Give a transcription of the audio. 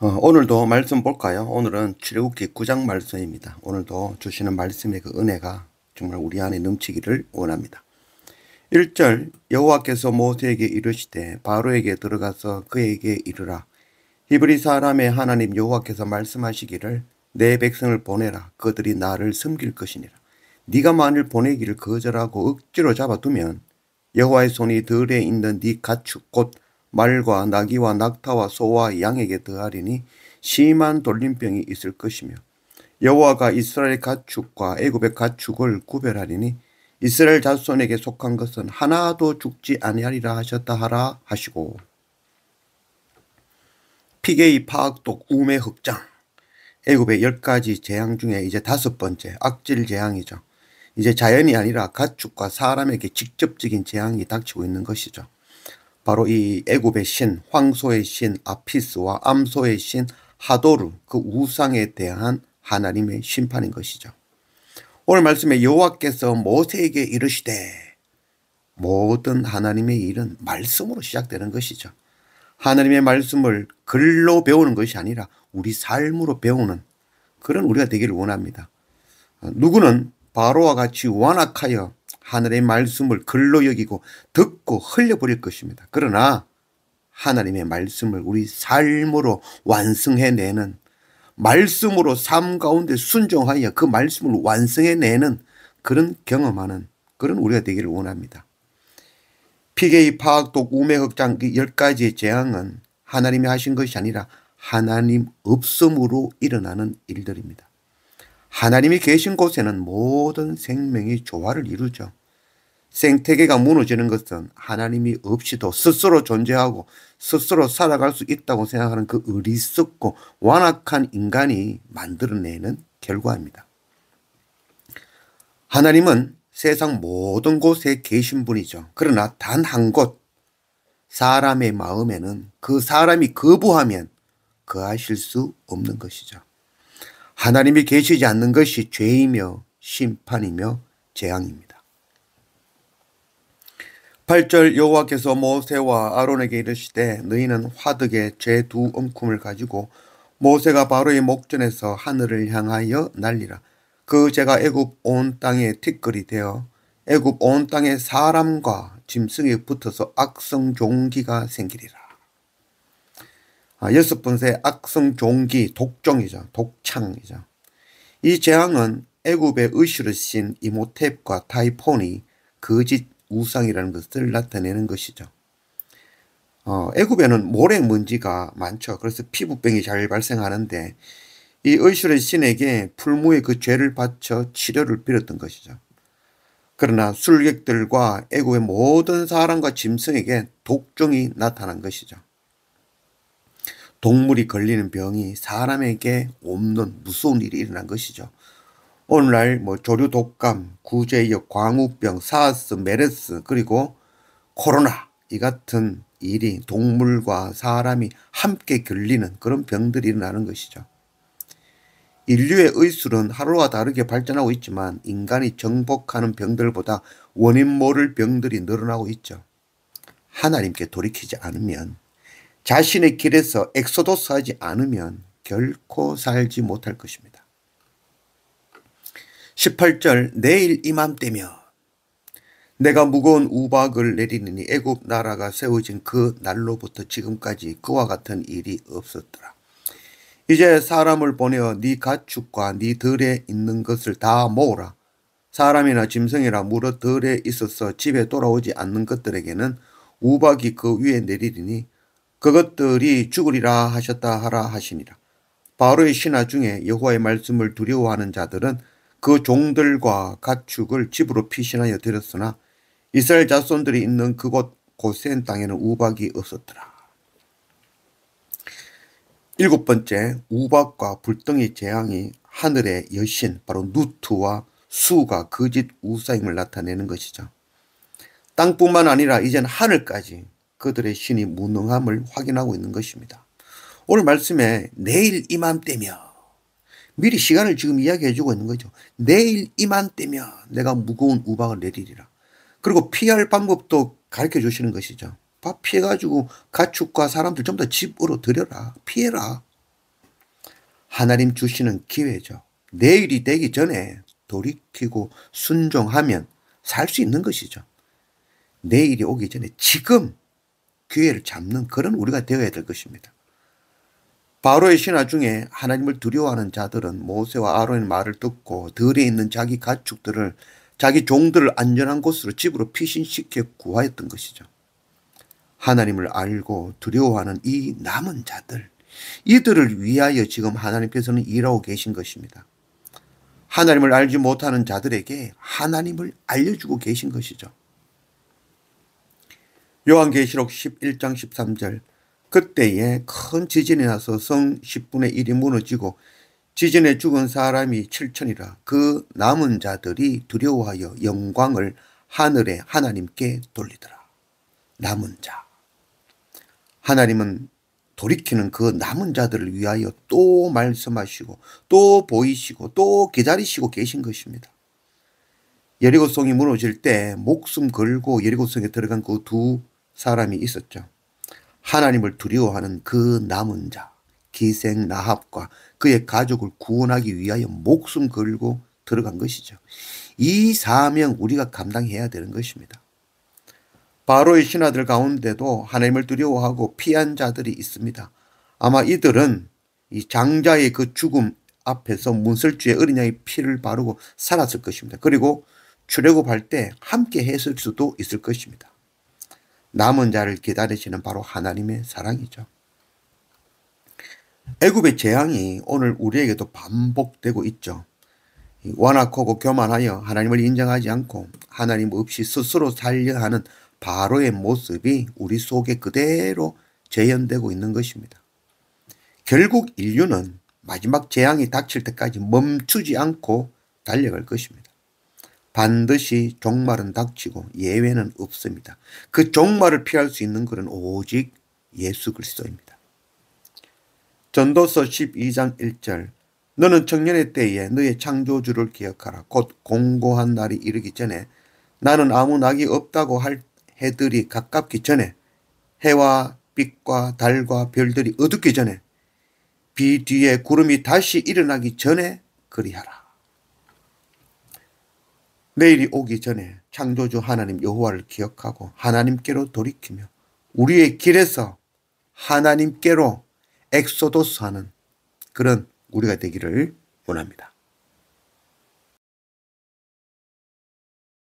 어, 오늘도 말씀 볼까요? 오늘은 출애굽기 9장 말씀입니다. 오늘도 주시는 말씀의 그 은혜가 정말 우리 안에 넘치기를 원합니다. 1절 여호와께서 모세에게 이르시되 바로에게 들어가서 그에게 이르라 히브리 사람의 하나님 여호와께서 말씀하시기를 내 백성을 보내라 그들이 나를 섬길 것이니라 네가 만일 보내기를 거절하고 억지로 잡아두면 여호와의 손이 들에 있는 네 가축 곧 말과 나귀와 낙타와 소와 양에게 더하리니 심한 돌림병이 있을 것이며 여호와가 이스라엘 가축과 애굽의 가축을 구별하리니 이스라엘 자손에게 속한 것은 하나도 죽지 아니하리라 하셨다 하라 하시고 피게이 파악독 우매 흑장 애굽의 열 가지 재앙 중에 이제 다섯 번째 악질 재앙이죠. 이제 자연이 아니라 가축과 사람에게 직접적인 재앙이 닥치고 있는 것이죠. 바로 이 애굽의 신, 황소의 신 아피스와 암소의 신 하도르 그 우상에 대한 하나님의 심판인 것이죠. 오늘 말씀에 여호와께서 모세에게 이르시되 모든 하나님의 일은 말씀으로 시작되는 것이죠. 하나님의 말씀을 글로 배우는 것이 아니라 우리 삶으로 배우는 그런 우리가 되기를 원합니다. 어, 누구는 바로와 같이 완악하여 하늘의 말씀을 글로 여기고 듣고 흘려버릴 것입니다. 그러나 하나님의 말씀을 우리 삶으로 완성해내는 말씀으로 삶 가운데 순종하여 그 말씀을 완성해내는 그런 경험하는 그런 우리가 되기를 원합니다. PK 파학독 우매흑장 그1가지의 재앙은 하나님이 하신 것이 아니라 하나님 없음으로 일어나는 일들입니다. 하나님이 계신 곳에는 모든 생명이 조화를 이루죠. 생태계가 무너지는 것은 하나님이 없이도 스스로 존재하고 스스로 살아갈 수 있다고 생각하는 그 어리석고 완악한 인간이 만들어내는 결과입니다. 하나님은 세상 모든 곳에 계신 분이죠. 그러나 단 한 곳, 사람의 마음에는 그 사람이 거부하면 그하실 수 없는 것이죠. 하나님이 계시지 않는 것이 죄이며 심판이며 재앙입니다. 8절 여호와께서 모세와 아론에게 이르시되 너희는 화덕에 제두 움큼을 가지고 모세가 바로의 목전에서 하늘을 향하여 날리라. 그 제가 애굽 온 땅에 티끌이 되어 애굽 온 땅에 사람과 짐승이 붙어서 악성 종기가 생기리라. 아, 여섯 번째 악성 종기 독종이죠. 독창이죠. 이 재앙은 애굽의 의슈르 신 이모텝과 타이폰이 거짓 우상이라는 것을 나타내는 것이죠. 어, 애굽에는 모래 먼지가 많죠. 그래서 피부병이 잘 발생하는데 이 의슈르 신에게 풀무의 그 죄를 바쳐 치료를 빌었던 것이죠. 그러나 술객들과 애굽의 모든 사람과 짐승에게 독종이 나타난 것이죠. 동물이 걸리는 병이 사람에게 없는 무서운 일이 일어난 것이죠. 오늘날 뭐 조류 독감, 구제역, 광우병, 사스, 메르스 그리고 코로나 이 같은 일이 동물과 사람이 함께 걸리는 그런 병들이 일어나는 것이죠. 인류의 의술은 하루와 다르게 발전하고 있지만 인간이 정복하는 병들보다 원인 모를 병들이 늘어나고 있죠. 하나님께 돌이키지 않으면 자신의 길에서 엑소도스하지 않으면 결코 살지 못할 것입니다. 18절 내일 이맘때면 내가 무거운 우박을 내리느니 애굽 나라가 세워진 그 날로부터 지금까지 그와 같은 일이 없었더라. 이제 사람을 보내어 네 가축과 네 들에 있는 것을 다 모으라. 사람이나 짐승이라 무릇 들에 있어서 집에 돌아오지 않는 것들에게는 우박이 그 위에 내리리니 그것들이 죽으리라 하셨다 하라 하시니라. 바로의 신하 중에 여호와의 말씀을 두려워하는 자들은 그 종들과 가축을 집으로 피신하여 드렸으나 이스라엘 자손들이 있는 그곳 고센 땅에는 우박이 없었더라. 일곱 번째 우박과 불덩이 재앙이 하늘의 여신 바로 누트와 수가 거짓 우사임을 나타내는 것이죠. 땅뿐만 아니라 이젠 하늘까지 그들의 신이 무능함을 확인하고 있는 것입니다. 오늘 말씀에 내일 이맘때며 미리 시간을 지금 이야기해주고 있는 거죠. 내일 이맘때면 내가 무거운 우박을 내리리라. 그리고 피할 방법도 가르쳐 주시는 것이죠. 피해가지고 가축과 사람들 전부 집으로 들여라. 피해라. 하나님 주시는 기회죠. 내일이 되기 전에 돌이키고 순종하면 살 수 있는 것이죠. 내일이 오기 전에 지금 기회를 잡는 그런 우리가 되어야 될 것입니다. 바로의 신하 중에 하나님을 두려워하는 자들은 모세와 아론의 말을 듣고 들에 있는 자기 가축들을 자기 종들을 안전한 곳으로 집으로 피신시켜 구하였던 것이죠. 하나님을 알고 두려워하는 이 남은 자들, 이들을 위하여 지금 하나님께서는 일하고 계신 것입니다. 하나님을 알지 못하는 자들에게 하나님을 알려주고 계신 것이죠. 요한계시록 11장 13절 그때에 큰 지진이 나서 성 10분의 1이 무너지고 지진에 죽은 사람이 7천이라 그 남은 자들이 두려워하여 영광을 하늘에 하나님께 돌리더라. 남은 자. 하나님은 돌이키는 그 남은 자들을 위하여 또 말씀하시고 또 보이시고 또 기다리시고 계신 것입니다. 예리고성이 무너질 때 목숨 걸고 예리고성에 들어간 그두 사람이 있었죠. 하나님을 두려워하는 그 남은 자, 기생 나합과 그의 가족을 구원하기 위하여 목숨 걸고 들어간 것이죠. 이 사명 우리가 감당해야 되는 것입니다. 바로의 신하들 가운데도 하나님을 두려워하고 피한 자들이 있습니다. 아마 이들은 이 장자의 그 죽음 앞에서 문설주의 어린 양의 피를 바르고 살았을 것입니다. 그리고 출애굽할 때 함께 했을 수도 있을 것입니다. 남은 자를 기다리시는 바로 하나님의 사랑이죠. 애굽의 재앙이 오늘 우리에게도 반복되고 있죠. 완악하고 교만하여 하나님을 인정하지 않고 하나님 없이 스스로 살려 하는 바로의 모습이 우리 속에 그대로 재현되고 있는 것입니다. 결국 인류는 마지막 재앙이 닥칠 때까지 멈추지 않고 달려갈 것입니다. 반드시 종말은 닥치고 예외는 없습니다. 그 종말을 피할 수 있는 것은 오직 예수 그리스도입니다. 전도서 12장 1절 너는 청년의 때에 너의 창조주를 기억하라. 곧 공고한 날이 이르기 전에 나는 아무 낙이 없다고 할 해들이 가깝기 전에 해와 빛과 달과 별들이 어둡기 전에 비 뒤에 구름이 다시 일어나기 전에 그리하라. 내일이 오기 전에 창조주 하나님 여호와를 기억하고 하나님께로 돌이키며 우리의 길에서 하나님께로 엑소도스하는 그런 우리가 되기를 원합니다.